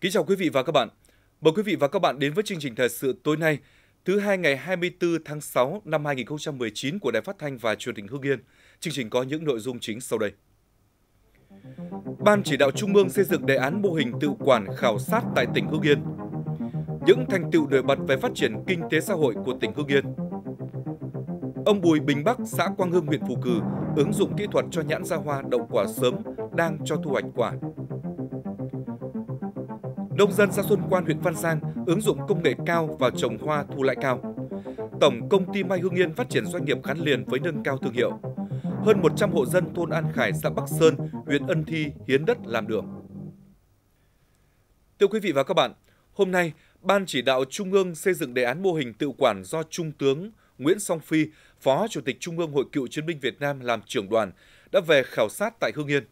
Kính chào quý vị và các bạn. Mời quý vị và các bạn đến với chương trình thời sự tối nay, thứ hai ngày 24 tháng 6 năm 2019 của Đài Phát thanh và Truyền hình Hưng Yên. Chương trình có những nội dung chính sau đây. Ban chỉ đạo Trung ương xây dựng đề án mô hình tự quản khảo sát tại tỉnh Hưng Yên. Những thành tựu nổi bật về phát triển kinh tế xã hội của tỉnh Hưng Yên. Ông Bùi Bình Bắc, xã Quang Hưng, huyện Phú Cừ ứng dụng kỹ thuật cho nhãn ra hoa đậu quả sớm đang cho thu hoạch quả nông dân xã Xuân Quan, huyện Văn Giang ứng dụng công nghệ cao vào trồng hoa thu lãi cao. Tổng công ty Mai Hương Yên phát triển doanh nghiệp gắn liền với nâng cao thương hiệu. Hơn 100 hộ dân thôn An Khải, xã Bắc Sơn, huyện Ân Thi hiến đất làm đường. Thưa quý vị và các bạn, hôm nay, Ban chỉ đạo Trung ương xây dựng đề án mô hình tự quản do Trung tướng Nguyễn Song Phi, Phó Chủ tịch Trung ương Hội Cựu Chiến binh Việt Nam làm trưởng đoàn, đã về khảo sát tại Hương Yên.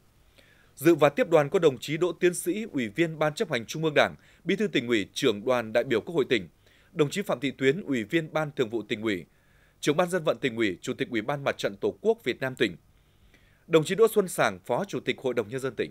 Dự và tiếp đoàn có đồng chí Đỗ Tiến Sĩ, Ủy viên Ban chấp hành Trung ương Đảng, Bí thư tỉnh ủy, trưởng đoàn đại biểu Quốc hội tỉnh, đồng chí Phạm Thị Tuyến, Ủy viên Ban Thường vụ tỉnh ủy, trưởng ban dân vận tỉnh ủy, Chủ tịch Ủy ban Mặt trận Tổ quốc Việt Nam tỉnh, đồng chí Đỗ Xuân Sảng, Phó Chủ tịch Hội đồng nhân dân tỉnh.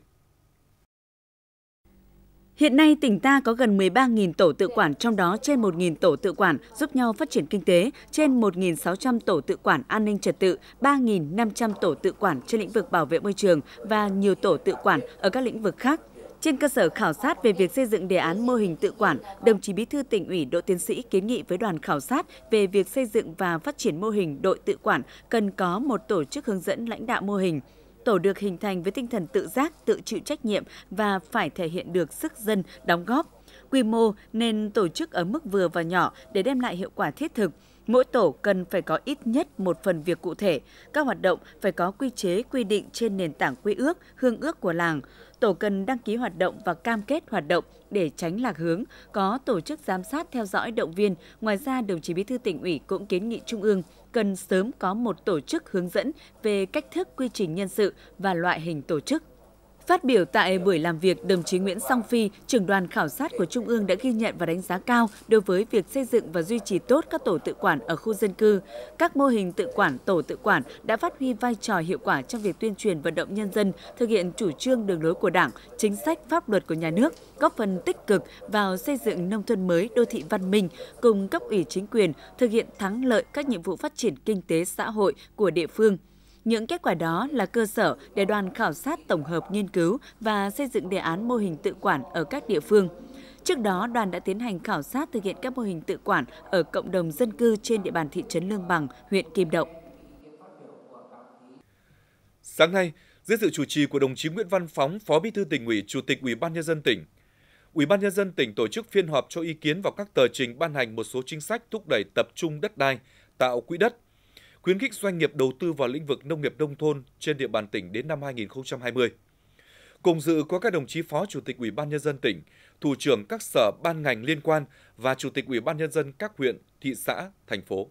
Hiện nay, tỉnh ta có gần 13.000 tổ tự quản, trong đó trên 1.000 tổ tự quản giúp nhau phát triển kinh tế, trên 1.600 tổ tự quản an ninh trật tự, 3.500 tổ tự quản trên lĩnh vực bảo vệ môi trường và nhiều tổ tự quản ở các lĩnh vực khác. Trên cơ sở khảo sát về việc xây dựng đề án mô hình tự quản, đồng chí Bí thư tỉnh ủy Đỗ Tiến sĩ kiến nghị với đoàn khảo sát về việc xây dựng và phát triển mô hình đội tự quản cần có một tổ chức hướng dẫn lãnh đạo mô hình, tổ được hình thành với tinh thần tự giác, tự chịu trách nhiệm và phải thể hiện được sức dân đóng góp. Quy mô nên tổ chức ở mức vừa và nhỏ để đem lại hiệu quả thiết thực, Mỗi tổ cần phải có ít nhất một phần việc cụ thể, các hoạt động phải có quy chế quy định trên nền tảng quy ước, hương ước của làng. Tổ cần đăng ký hoạt động và cam kết hoạt động để tránh lạc hướng, có tổ chức giám sát theo dõi động viên. Ngoài ra, đồng chí Bí thư tỉnh ủy cũng kiến nghị Trung ương cần sớm có một tổ chức hướng dẫn về cách thức quy trình nhân sự và loại hình tổ chức. Phát biểu tại buổi làm việc, đồng chí Nguyễn Song Phi, trưởng đoàn khảo sát của Trung ương đã ghi nhận và đánh giá cao đối với việc xây dựng và duy trì tốt các tổ tự quản ở khu dân cư. Các mô hình tự quản, tổ tự quản đã phát huy vai trò hiệu quả trong việc tuyên truyền vận động nhân dân thực hiện chủ trương đường lối của Đảng, chính sách pháp luật của nhà nước, góp phần tích cực vào xây dựng nông thôn mới, đô thị văn minh cùng cấp ủy chính quyền thực hiện thắng lợi các nhiệm vụ phát triển kinh tế xã hội của địa phương. Những kết quả đó là cơ sở để đoàn khảo sát tổng hợp nghiên cứu và xây dựng đề án mô hình tự quản ở các địa phương. Trước đó, đoàn đã tiến hành khảo sát thực hiện các mô hình tự quản ở cộng đồng dân cư trên địa bàn thị trấn Lương Bằng, huyện Kim Động. Sáng nay, dưới sự chủ trì của đồng chí Nguyễn Văn Phóng, Phó Bí thư tỉnh ủy, Chủ tịch Ủy ban nhân dân tỉnh, Ủy ban nhân dân tỉnh tổ chức phiên họp cho ý kiến vào các tờ trình ban hành một số chính sách thúc đẩy tập trung đất đai, tạo quỹ đất, khuyến khích doanh nghiệp đầu tư vào lĩnh vực nông nghiệp nông thôn trên địa bàn tỉnh đến năm 2020. Cùng dự có các đồng chí Phó Chủ tịch Ủy ban nhân dân tỉnh, thủ trưởng các sở ban ngành liên quan và Chủ tịch Ủy ban nhân dân các huyện, thị xã, thành phố.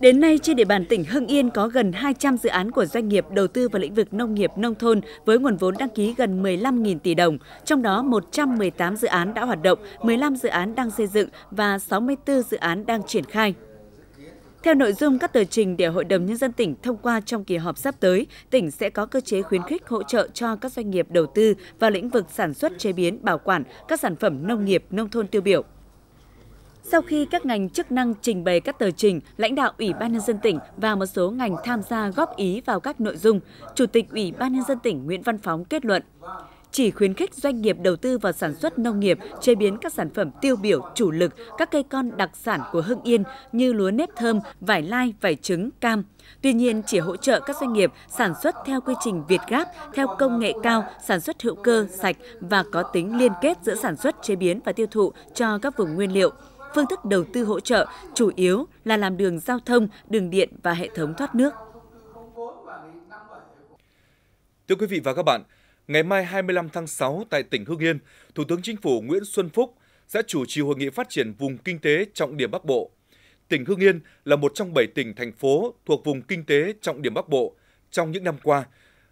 Đến nay, trên địa bàn tỉnh Hưng Yên có gần 200 dự án của doanh nghiệp đầu tư vào lĩnh vực nông nghiệp nông thôn với nguồn vốn đăng ký gần 15.000 tỷ đồng, trong đó 118 dự án đã hoạt động, 15 dự án đang xây dựng và 64 dự án đang triển khai. Theo nội dung các tờ trình để Hội đồng Nhân dân tỉnh thông qua trong kỳ họp sắp tới, tỉnh sẽ có cơ chế khuyến khích hỗ trợ cho các doanh nghiệp đầu tư vào lĩnh vực sản xuất chế biến, bảo quản các sản phẩm nông nghiệp, nông thôn tiêu biểu. Sau khi các ngành chức năng trình bày các tờ trình, lãnh đạo Ủy ban nhân dân tỉnh và một số ngành tham gia góp ý vào các nội dung, Chủ tịch Ủy ban nhân dân tỉnh Nguyễn Văn Phóng kết luận chỉ khuyến khích doanh nghiệp đầu tư vào sản xuất nông nghiệp, chế biến các sản phẩm tiêu biểu chủ lực, các cây con đặc sản của Hưng Yên như lúa nếp thơm, vải lai, vải trứng, cam. Tuy nhiên, chỉ hỗ trợ các doanh nghiệp sản xuất theo quy trình Việt Gáp, theo công nghệ cao, sản xuất hữu cơ, sạch và có tính liên kết giữa sản xuất, chế biến và tiêu thụ cho các vùng nguyên liệu. Phương thức đầu tư hỗ trợ chủ yếu là làm đường giao thông, đường điện và hệ thống thoát nước. Thưa quý vị và các bạn, ngày mai 25 tháng 6 tại tỉnh Hưng Yên, Thủ tướng Chính phủ Nguyễn Xuân Phúc sẽ chủ trì hội nghị phát triển vùng kinh tế trọng điểm Bắc Bộ. Tỉnh Hưng Yên là một trong 7 tỉnh thành phố thuộc vùng kinh tế trọng điểm Bắc Bộ trong những năm qua,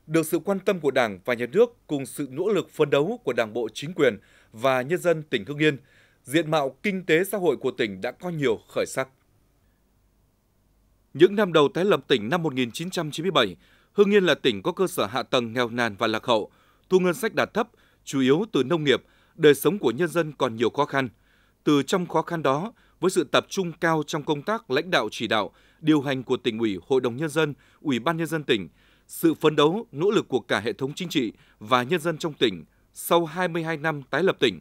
được sự quan tâm của Đảng và Nhà nước cùng sự nỗ lực phấn đấu của Đảng bộ chính quyền và nhân dân tỉnh Hưng Yên, diện mạo kinh tế xã hội của tỉnh đã có nhiều khởi sắc. Những năm đầu tái lập tỉnh năm 1997, Hưng Yên là tỉnh có cơ sở hạ tầng nghèo nàn và lạc hậu, thu ngân sách đạt thấp, chủ yếu từ nông nghiệp, đời sống của nhân dân còn nhiều khó khăn. Từ trong khó khăn đó, với sự tập trung cao trong công tác lãnh đạo chỉ đạo, điều hành của tỉnh ủy, hội đồng nhân dân, ủy ban nhân dân tỉnh, sự phấn đấu, nỗ lực của cả hệ thống chính trị và nhân dân trong tỉnh sau 22 năm tái lập tỉnh,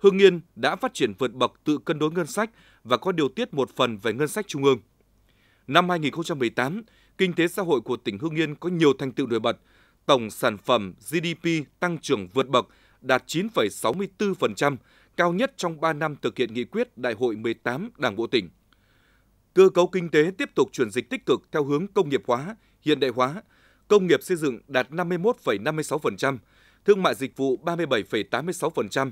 Hương Yên đã phát triển vượt bậc tự cân đối ngân sách và có điều tiết một phần về ngân sách trung ương. Năm 2018, kinh tế xã hội của tỉnh Hương Yên có nhiều thành tựu nổi bật – tổng sản phẩm GDP tăng trưởng vượt bậc đạt 9,64%, cao nhất trong 3 năm thực hiện nghị quyết Đại hội 18 Đảng bộ tỉnh. Cơ cấu kinh tế tiếp tục chuyển dịch tích cực theo hướng công nghiệp hóa, hiện đại hóa, công nghiệp xây dựng đạt 51,56%, thương mại dịch vụ 37,86%,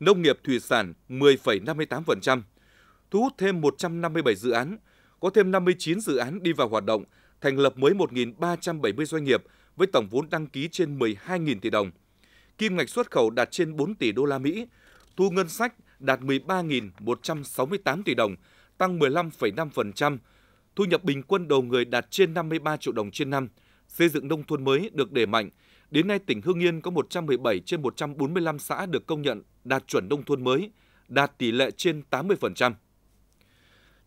nông nghiệp thủy sản 10,58%, thu hút thêm 157 dự án, có thêm 59 dự án đi vào hoạt động, thành lập mới 1.370 doanh nghiệp, với tổng vốn đăng ký trên 12.000 tỷ đồng. Kim ngạch xuất khẩu đạt trên 4 tỷ đô la Mỹ, thu ngân sách đạt 13.168 tỷ đồng, tăng 15,5%, thu nhập bình quân đầu người đạt trên 53 triệu đồng trên năm, xây dựng nông thôn mới được đẩy mạnh. Đến nay, tỉnh Hưng Yên có 117 trên 145 xã được công nhận đạt chuẩn nông thôn mới, đạt tỷ lệ trên 80%.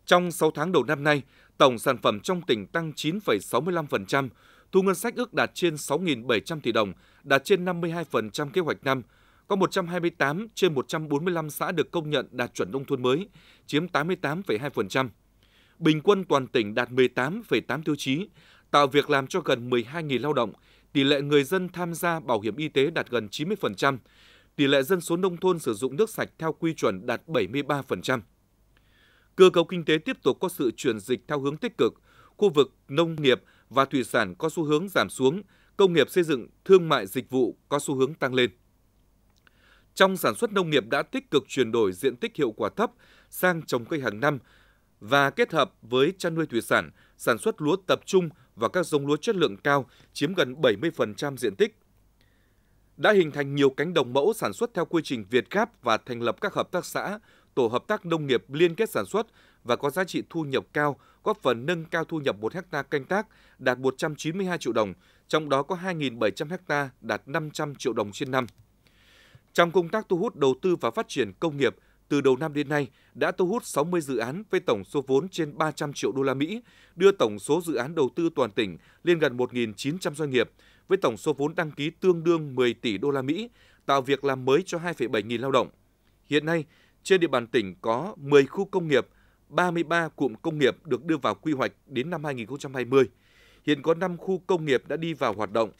Trong 6 tháng đầu năm nay, tổng sản phẩm trong tỉnh tăng 9,65%, thu ngân sách ước đạt trên 6.700 tỷ đồng, đạt trên 52% kế hoạch năm. Có 128 trên 145 xã được công nhận đạt chuẩn nông thôn mới, chiếm 88,2%. Bình quân toàn tỉnh đạt 18,8 tiêu chí, tạo việc làm cho gần 12.000 lao động, tỷ lệ người dân tham gia bảo hiểm y tế đạt gần 90%, tỷ lệ dân số nông thôn sử dụng nước sạch theo quy chuẩn đạt 73%. Cơ cấu kinh tế tiếp tục có sự chuyển dịch theo hướng tích cực, khu vực nông nghiệp và thủy sản có xu hướng giảm xuống, công nghiệp xây dựng, thương mại dịch vụ có xu hướng tăng lên. Trong sản xuất nông nghiệp đã tích cực chuyển đổi diện tích hiệu quả thấp sang trồng cây hàng năm và kết hợp với chăn nuôi thủy sản, sản xuất lúa tập trung và các giống lúa chất lượng cao chiếm gần 70% diện tích. Đã hình thành nhiều cánh đồng mẫu sản xuất theo quy trình Việt Gáp và thành lập các hợp tác xã, tổ hợp tác nông nghiệp liên kết sản xuất và có giá trị thu nhập cao, góp phần nâng cao thu nhập 1 hecta canh tác đạt 192 triệu đồng, trong đó có 2.700 hecta đạt 500 triệu đồng trên năm. Trong công tác thu hút đầu tư và phát triển công nghiệp, từ đầu năm đến nay đã thu hút 60 dự án với tổng số vốn trên 300 triệu đô la Mỹ, đưa tổng số dự án đầu tư toàn tỉnh lên gần 1.900 doanh nghiệp với tổng số vốn đăng ký tương đương 10 tỷ đô la Mỹ, tạo việc làm mới cho 2,7 nghìn lao động. Hiện nay, trên địa bàn tỉnh có 10 khu công nghiệp 33 cụm công nghiệp được đưa vào quy hoạch đến năm 2020. Hiện có 5 khu công nghiệp đã đi vào hoạt động,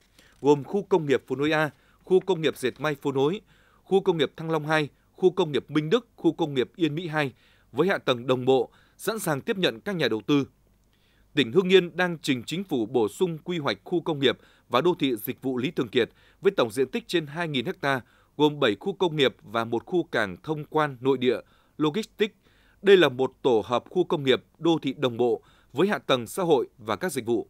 gồm khu công nghiệp Phú Nối A, khu công nghiệp dệt may Phú Nối, khu công nghiệp Thăng Long 2, khu công nghiệp Minh Đức, khu công nghiệp Yên Mỹ 2 với hạ tầng đồng bộ, sẵn sàng tiếp nhận các nhà đầu tư. Tỉnh Hưng Yên đang trình chính phủ bổ sung quy hoạch khu công nghiệp và đô thị dịch vụ Lý Thường Kiệt với tổng diện tích trên 2.000 ha, gồm 7 khu công nghiệp và một khu cảng thông quan nội địa, logistics đây là một tổ hợp khu công nghiệp đô thị đồng bộ với hạ tầng xã hội và các dịch vụ.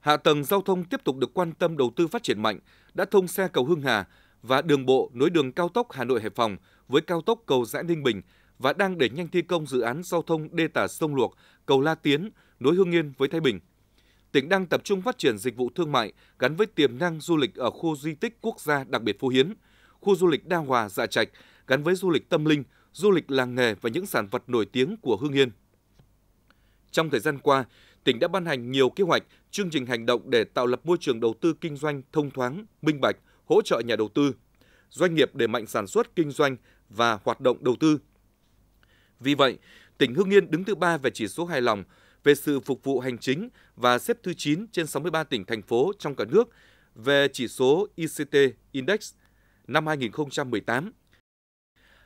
Hạ tầng giao thông tiếp tục được quan tâm đầu tư phát triển mạnh, đã thông xe cầu Hưng Hà và đường bộ nối đường cao tốc Hà Nội Hải Phòng với cao tốc cầu Giã Ninh Bình và đang đẩy nhanh thi công dự án giao thông đê tả sông Luộc, cầu La Tiến nối Hương Yên với Thái Bình. Tỉnh đang tập trung phát triển dịch vụ thương mại gắn với tiềm năng du lịch ở khu di tích quốc gia đặc biệt Phú Hiến – khu du lịch đa hòa dạ trạch gắn với du lịch tâm linh, du lịch làng nghề và những sản vật nổi tiếng của hương Yên. Trong thời gian qua, tỉnh đã ban hành nhiều kế hoạch, chương trình hành động để tạo lập môi trường đầu tư kinh doanh thông thoáng, minh bạch, hỗ trợ nhà đầu tư, doanh nghiệp để mạnh sản xuất kinh doanh và hoạt động đầu tư. Vì vậy, tỉnh hương Yên đứng thứ ba về chỉ số hài lòng về sự phục vụ hành chính và xếp thứ 9 trên 63 tỉnh thành phố trong cả nước về chỉ số ICT Index năm 2018.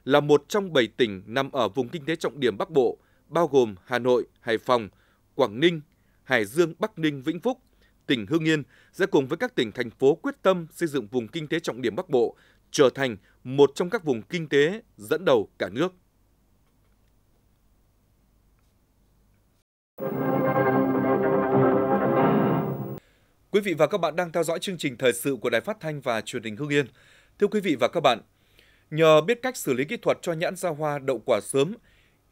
Là một trong 7 tỉnh nằm ở vùng kinh tế trọng điểm Bắc Bộ, bao gồm Hà Nội, Hải Phòng, Quảng Ninh, Hải Dương, Bắc Ninh, Vĩnh Phúc, tỉnh hương Yên sẽ cùng với các tỉnh thành phố quyết tâm xây dựng vùng kinh tế trọng điểm Bắc Bộ trở thành một trong các vùng kinh tế dẫn đầu cả nước. Quý vị và các bạn đang theo dõi chương trình thời sự của Đài Phát thanh và Truyền hình Hưng Yên. Thưa quý vị và các bạn, nhờ biết cách xử lý kỹ thuật cho nhãn ra hoa đậu quả sớm,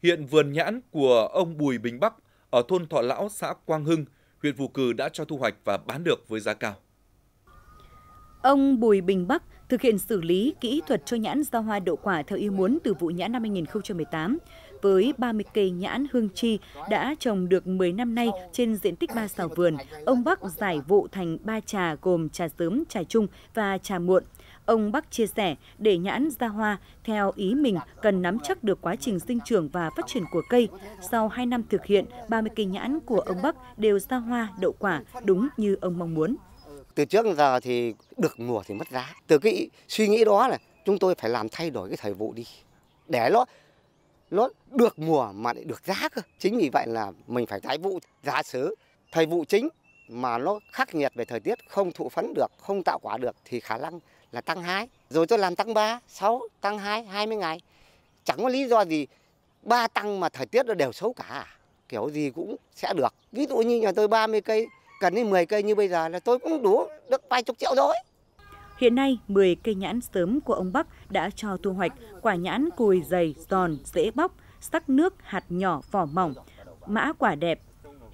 hiện vườn nhãn của ông Bùi Bình Bắc ở thôn Thọ Lão, xã Quang Hưng, huyện Vũ Cừ đã cho thu hoạch và bán được với giá cao. Ông Bùi Bình Bắc thực hiện xử lý kỹ thuật cho nhãn ra hoa đậu quả theo ý muốn từ vụ nhãn năm 2018 với 30 cây nhãn hương chi đã trồng được 10 năm nay trên diện tích 3 sào vườn. Ông Bắc giải vụ thành 3 trà gồm trà sớm, trà trung và trà muộn. Ông Bắc chia sẻ, để nhãn ra hoa, theo ý mình cần nắm chắc được quá trình sinh trưởng và phát triển của cây. Sau 2 năm thực hiện, 30 cây nhãn của ông Bắc đều ra hoa, đậu quả đúng như ông mong muốn. Từ trước giờ thì được mùa thì mất giá. Từ cái suy nghĩ đó là chúng tôi phải làm thay đổi cái thời vụ đi. Để nó nó được mùa mà lại được giá cơ. Chính vì vậy là mình phải tái vụ giá sớ thời vụ chính mà nó khắc nghiệt về thời tiết không thụ phấn được, không tạo quả được thì khả năng là tăng 2. Rồi tôi làm tăng 3, 6, tăng 2, 20 ngày. Chẳng có lý do gì ba tăng mà thời tiết nó đều xấu cả. Kiểu gì cũng sẽ được. Ví dụ như nhà tôi 30 cây, cần đến 10 cây như bây giờ là tôi cũng đủ được vài chục triệu rồi. Hiện nay, 10 cây nhãn sớm của ông Bắc đã cho thu hoạch quả nhãn cùi dày, giòn, dễ bóc, sắc nước, hạt nhỏ, vỏ mỏng, mã quả đẹp,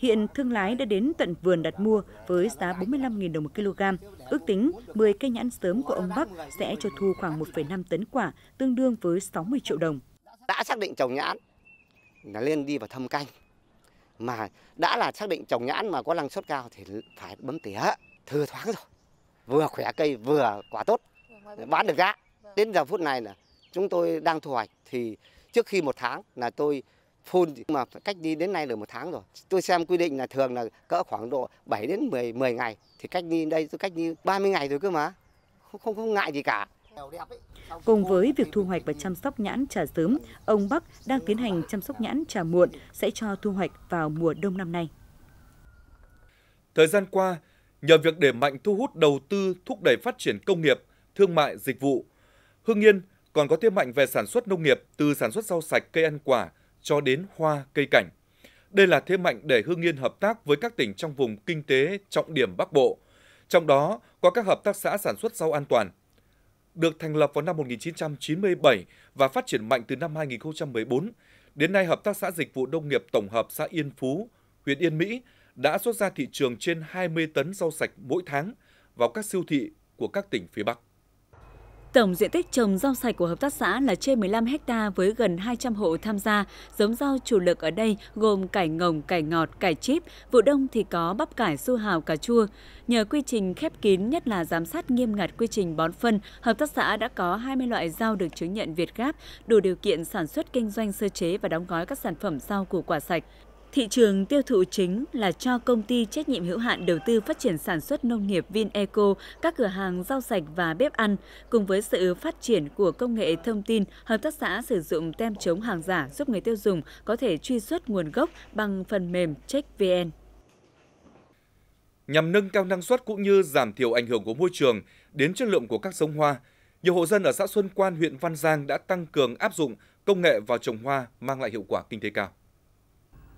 Hiện thương lái đã đến tận vườn đặt mua với giá 45.000 đồng một kg. Ước tính 10 cây nhãn sớm của ông Bắc sẽ cho thu khoảng 1,5 tấn quả, tương đương với 60 triệu đồng. Đã xác định trồng nhãn là lên đi vào thâm canh. Mà đã là xác định trồng nhãn mà có năng suất cao thì phải bấm tỉa, thừa thoáng rồi. Vừa khỏe cây vừa quả tốt, bán được giá. Đến giờ phút này là chúng tôi đang thu hoạch thì trước khi một tháng là tôi phun mà cách đi đến nay được một tháng rồi. Tôi xem quy định là thường là cỡ khoảng độ 7 đến 10 10 ngày thì cách đi đây tôi cách ly 30 ngày rồi cơ mà. Không không, không ngại gì cả. Cùng với việc thu hoạch và chăm sóc nhãn trà sớm, ông Bắc đang tiến hành chăm sóc nhãn trà muộn sẽ cho thu hoạch vào mùa đông năm nay. Thời gian qua, nhờ việc để mạnh thu hút đầu tư thúc đẩy phát triển công nghiệp, thương mại, dịch vụ, Hương Yên còn có thế mạnh về sản xuất nông nghiệp từ sản xuất rau sạch, cây ăn quả, cho đến hoa, cây cảnh. Đây là thế mạnh để Hương Yên hợp tác với các tỉnh trong vùng kinh tế trọng điểm Bắc Bộ. Trong đó có các hợp tác xã sản xuất rau an toàn. Được thành lập vào năm 1997 và phát triển mạnh từ năm 2014, đến nay Hợp tác xã Dịch vụ Nông nghiệp Tổng hợp xã Yên Phú, huyện Yên Mỹ đã xuất ra thị trường trên 20 tấn rau sạch mỗi tháng vào các siêu thị của các tỉnh phía Bắc. Tổng diện tích trồng rau sạch của hợp tác xã là trên 15 ha với gần 200 hộ tham gia. Giống rau chủ lực ở đây gồm cải ngồng, cải ngọt, cải chip, vụ đông thì có bắp cải, su hào, cà chua. Nhờ quy trình khép kín, nhất là giám sát nghiêm ngặt quy trình bón phân, hợp tác xã đã có 20 loại rau được chứng nhận Việt Gáp, đủ điều kiện sản xuất kinh doanh sơ chế và đóng gói các sản phẩm rau củ quả sạch. Thị trường tiêu thụ chính là cho công ty trách nhiệm hữu hạn đầu tư phát triển sản xuất nông nghiệp Vineco, các cửa hàng rau sạch và bếp ăn, cùng với sự phát triển của công nghệ thông tin, hợp tác xã sử dụng tem chống hàng giả giúp người tiêu dùng có thể truy xuất nguồn gốc bằng phần mềm CheckVN. Nhằm nâng cao năng suất cũng như giảm thiểu ảnh hưởng của môi trường đến chất lượng của các giống hoa, nhiều hộ dân ở xã Xuân Quan, huyện Văn Giang đã tăng cường áp dụng công nghệ vào trồng hoa mang lại hiệu quả kinh tế cao.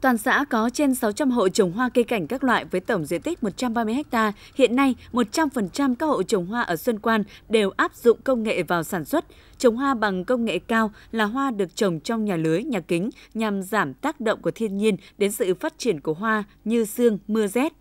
Toàn xã có trên 600 hộ trồng hoa cây cảnh các loại với tổng diện tích 130 ha. Hiện nay, 100% các hộ trồng hoa ở Xuân Quan đều áp dụng công nghệ vào sản xuất. Trồng hoa bằng công nghệ cao là hoa được trồng trong nhà lưới, nhà kính nhằm giảm tác động của thiên nhiên đến sự phát triển của hoa như sương, mưa rét.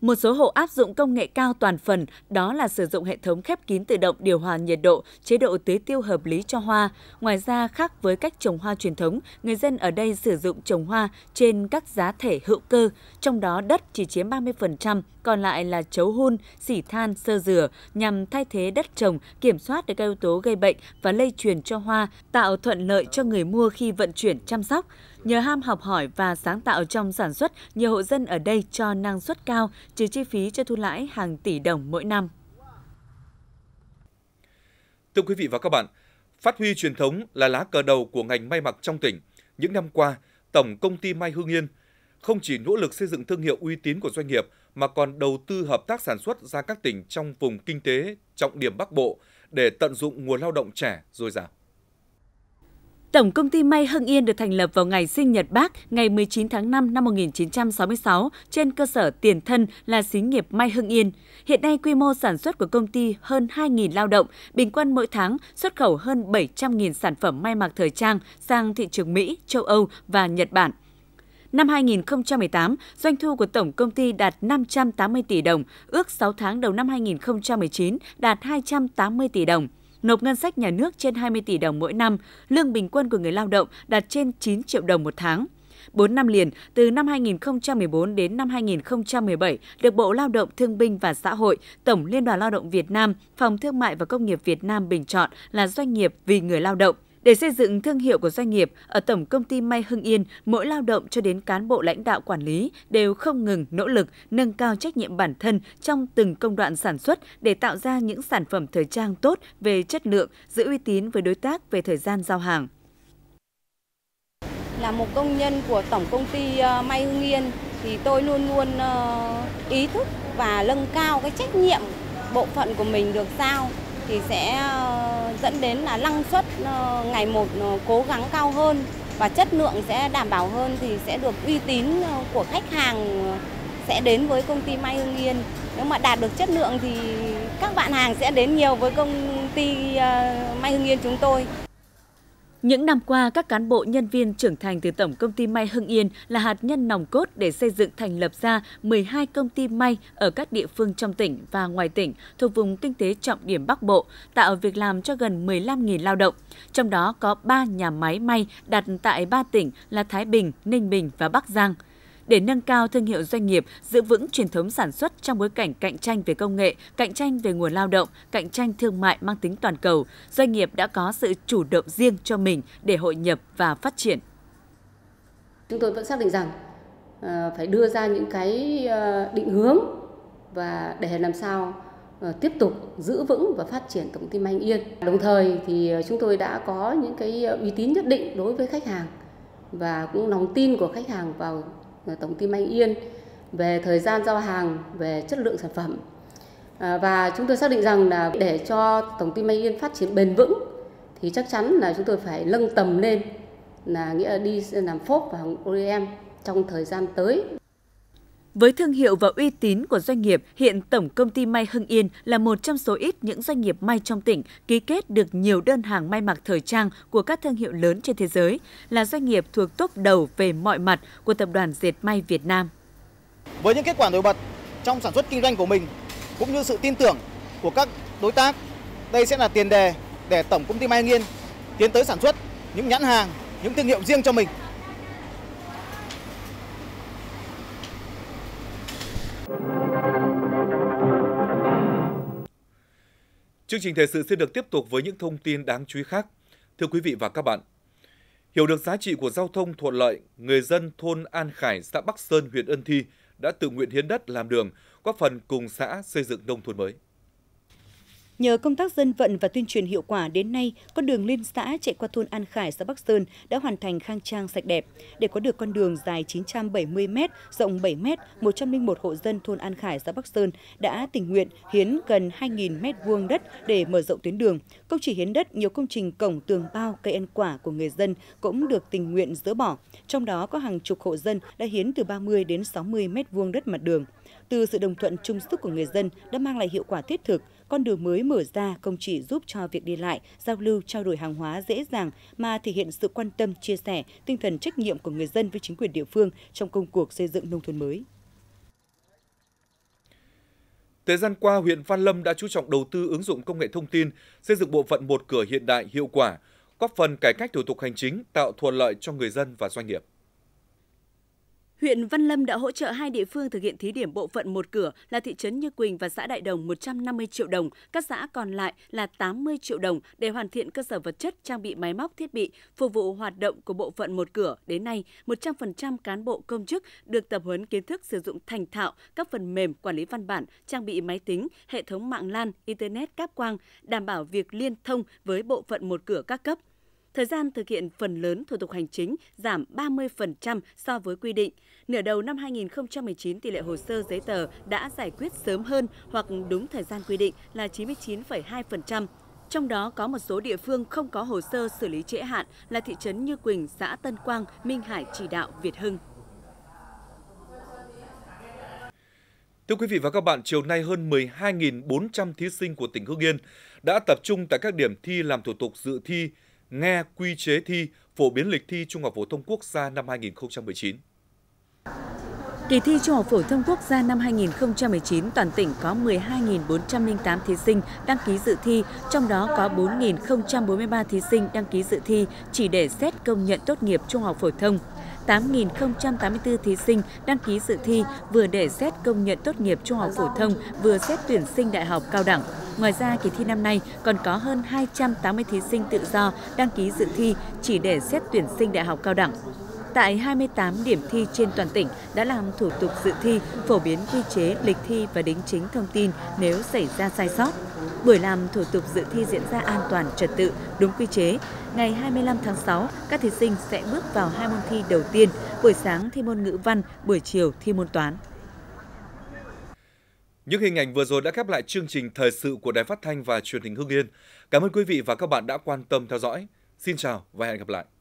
Một số hộ áp dụng công nghệ cao toàn phần, đó là sử dụng hệ thống khép kín tự động điều hòa nhiệt độ, chế độ tưới tiêu hợp lý cho hoa. Ngoài ra, khác với cách trồng hoa truyền thống, người dân ở đây sử dụng trồng hoa trên các giá thể hữu cơ, trong đó đất chỉ chiếm 30%, còn lại là chấu hun, xỉ than, sơ dừa, nhằm thay thế đất trồng, kiểm soát được các yếu tố gây bệnh và lây truyền cho hoa, tạo thuận lợi cho người mua khi vận chuyển chăm sóc. Nhờ ham học hỏi và sáng tạo trong sản xuất, nhiều hộ dân ở đây cho năng suất cao, trừ chi phí cho thu lãi hàng tỷ đồng mỗi năm. Thưa quý vị và các bạn, phát huy truyền thống là lá cờ đầu của ngành may mặc trong tỉnh. Những năm qua, Tổng công ty May Hương Yên không chỉ nỗ lực xây dựng thương hiệu uy tín của doanh nghiệp mà còn đầu tư hợp tác sản xuất ra các tỉnh trong vùng kinh tế trọng điểm Bắc Bộ để tận dụng nguồn lao động trẻ dồi dào. Tổng công ty May Hưng Yên được thành lập vào ngày sinh nhật Bác ngày 19 tháng 5 năm 1966 trên cơ sở tiền thân là xí nghiệp May Hưng Yên. Hiện nay quy mô sản xuất của công ty hơn 2.000 lao động, bình quân mỗi tháng xuất khẩu hơn 700.000 sản phẩm may mặc thời trang sang thị trường Mỹ, châu Âu và Nhật Bản. Năm 2018, doanh thu của tổng công ty đạt 580 tỷ đồng, ước 6 tháng đầu năm 2019 đạt 280 tỷ đồng nộp ngân sách nhà nước trên 20 tỷ đồng mỗi năm, lương bình quân của người lao động đạt trên 9 triệu đồng một tháng. 4 năm liền, từ năm 2014 đến năm 2017, được Bộ Lao động Thương binh và Xã hội, Tổng Liên đoàn Lao động Việt Nam, Phòng Thương mại và Công nghiệp Việt Nam bình chọn là doanh nghiệp vì người lao động – để xây dựng thương hiệu của doanh nghiệp, ở Tổng công ty May Hưng Yên, mỗi lao động cho đến cán bộ lãnh đạo quản lý đều không ngừng nỗ lực nâng cao trách nhiệm bản thân trong từng công đoạn sản xuất để tạo ra những sản phẩm thời trang tốt về chất lượng, giữ uy tín với đối tác về thời gian giao hàng. Là một công nhân của Tổng công ty ờ, May Hưng Yên thì tôi luôn luôn ờ, ý thức và nâng cao cái trách nhiệm bộ phận của mình được sao thì sẽ ờ, dẫn đến là năng suất ngày một cố gắng cao hơn và chất lượng sẽ đảm bảo hơn thì sẽ được uy tín ờ, của khách hàng ờ, sẽ đến với công ty Mai hương Yên. Nếu mà đạt được chất lượng thì các bạn hàng sẽ đến nhiều với công ty ờ, Mai hương Yên chúng tôi. Những năm qua, các cán bộ nhân viên trưởng thành từ Tổng Công ty May Hưng Yên là hạt nhân nòng cốt để xây dựng thành lập ra 12 công ty may ở các địa phương trong tỉnh và ngoài tỉnh thuộc vùng kinh tế trọng điểm Bắc Bộ, tạo việc làm cho gần 15.000 lao động. Trong đó có 3 nhà máy may đặt tại 3 tỉnh là Thái Bình, Ninh Bình và Bắc Giang – để nâng cao thương hiệu doanh nghiệp, giữ vững truyền thống sản xuất trong bối cảnh cạnh tranh về công nghệ, cạnh tranh về nguồn lao động, cạnh tranh thương mại mang tính toàn cầu, doanh nghiệp đã có sự chủ động riêng cho mình để hội nhập và phát triển. Chúng tôi vẫn xác định rằng ờ, phải đưa ra những cái ờ, định hướng và để làm sao ờ, tiếp tục giữ vững và phát triển tổng công ty Anh Yên. Đồng thời thì chúng tôi đã có những cái uy tín nhất định đối với khách hàng và cũng lòng tin của khách hàng vào tổng ty Anh Yên về thời gian giao hàng, về chất lượng sản phẩm. À, và chúng tôi xác định rằng là để cho tổng ty Anh Yên phát triển bền vững thì chắc chắn là chúng tôi phải nâng tầm lên là nghĩa là đi làm phốp và OEM trong thời gian tới với thương hiệu và uy tín của doanh nghiệp, hiện Tổng Công ty May Hưng Yên là một trong số ít những doanh nghiệp may trong tỉnh ký kết được nhiều đơn hàng may mặc thời trang của các thương hiệu lớn trên thế giới, là doanh nghiệp thuộc top đầu về mọi mặt của Tập đoàn Dệt May Việt Nam. Với những kết quả nổi bật trong sản xuất kinh doanh của mình, cũng như sự tin tưởng của các đối tác, đây sẽ là tiền đề để Tổng Công ty May Hưng Yên tiến tới sản xuất những nhãn hàng, những thương hiệu riêng cho mình. Chương trình thời sự sẽ được tiếp tục với những thông tin đáng chú ý khác. Thưa quý vị và các bạn, hiểu được giá trị của giao thông thuận lợi, người dân thôn An Khải, xã Bắc Sơn, huyện Ân Thi đã tự nguyện hiến đất làm đường, góp phần cùng xã xây dựng nông thôn mới. Nhờ công tác dân vận và tuyên truyền hiệu quả đến nay, con đường liên xã chạy qua thôn An Khải, xã Bắc Sơn đã hoàn thành khang trang sạch đẹp. Để có được con đường dài 970 m, rộng 7 m, 101 hộ dân thôn An Khải, xã Bắc Sơn đã tình nguyện hiến gần 2.000 m vuông đất để mở rộng tuyến đường. Không chỉ hiến đất, nhiều công trình cổng tường bao, cây ăn quả của người dân cũng được tình nguyện dỡ bỏ. Trong đó có hàng chục hộ dân đã hiến từ 30 đến 60 m vuông đất mặt đường. Từ sự đồng thuận chung sức của người dân đã mang lại hiệu quả thiết thực, con đường mới mở ra không chỉ giúp cho việc đi lại, giao lưu, trao đổi hàng hóa dễ dàng mà thể hiện sự quan tâm, chia sẻ, tinh thần trách nhiệm của người dân với chính quyền địa phương trong công cuộc xây dựng nông thôn mới. Thời gian qua, huyện Văn Lâm đã chú trọng đầu tư ứng dụng công nghệ thông tin, xây dựng bộ phận một cửa hiện đại hiệu quả, góp phần cải cách thủ tục hành chính, tạo thuận lợi cho người dân và doanh nghiệp. Huyện Văn Lâm đã hỗ trợ hai địa phương thực hiện thí điểm bộ phận một cửa là thị trấn Như Quỳnh và xã Đại Đồng 150 triệu đồng, các xã còn lại là 80 triệu đồng để hoàn thiện cơ sở vật chất, trang bị máy móc, thiết bị phục vụ hoạt động của bộ phận một cửa. Đến nay, 100% cán bộ công chức được tập huấn kiến thức sử dụng thành thạo các phần mềm quản lý văn bản, trang bị máy tính, hệ thống mạng LAN, internet cáp quang, đảm bảo việc liên thông với bộ phận một cửa các cấp. Thời gian thực hiện phần lớn thủ tục hành chính giảm 30% so với quy định. Nửa đầu năm 2019, tỷ lệ hồ sơ giấy tờ đã giải quyết sớm hơn hoặc đúng thời gian quy định là 99,2%. Trong đó có một số địa phương không có hồ sơ xử lý trễ hạn là thị trấn Như Quỳnh, xã Tân Quang, Minh Hải chỉ đạo Việt Hưng. Thưa quý vị và các bạn, chiều nay hơn 12.400 thí sinh của tỉnh Hưng Yên đã tập trung tại các điểm thi làm thủ tục dự thi nghe quy chế thi, phổ biến lịch thi Trung học phổ thông quốc gia năm 2019. Kỳ thi Trung học phổ thông quốc gia năm 2019 toàn tỉnh có 12.408 thí sinh đăng ký dự thi, trong đó có 4.043 thí sinh đăng ký dự thi chỉ để xét công nhận tốt nghiệp trung học phổ thông. 8.084 thí sinh đăng ký dự thi vừa để xét công nhận tốt nghiệp trung học phổ thông, vừa xét tuyển sinh đại học cao đẳng. Ngoài ra, kỳ thi năm nay còn có hơn 280 thí sinh tự do đăng ký dự thi chỉ để xét tuyển sinh đại học cao đẳng. Tại 28 điểm thi trên toàn tỉnh đã làm thủ tục dự thi, phổ biến quy chế, lịch thi và đính chính thông tin nếu xảy ra sai sót. Buổi làm thủ tục dự thi diễn ra an toàn, trật tự, đúng quy chế. Ngày 25 tháng 6, các thí sinh sẽ bước vào hai môn thi đầu tiên, buổi sáng thi môn ngữ văn, buổi chiều thi môn toán. Những hình ảnh vừa rồi đã khép lại chương trình thời sự của Đài Phát thanh và Truyền hình Hưng Yên. Cảm ơn quý vị và các bạn đã quan tâm theo dõi. Xin chào và hẹn gặp lại.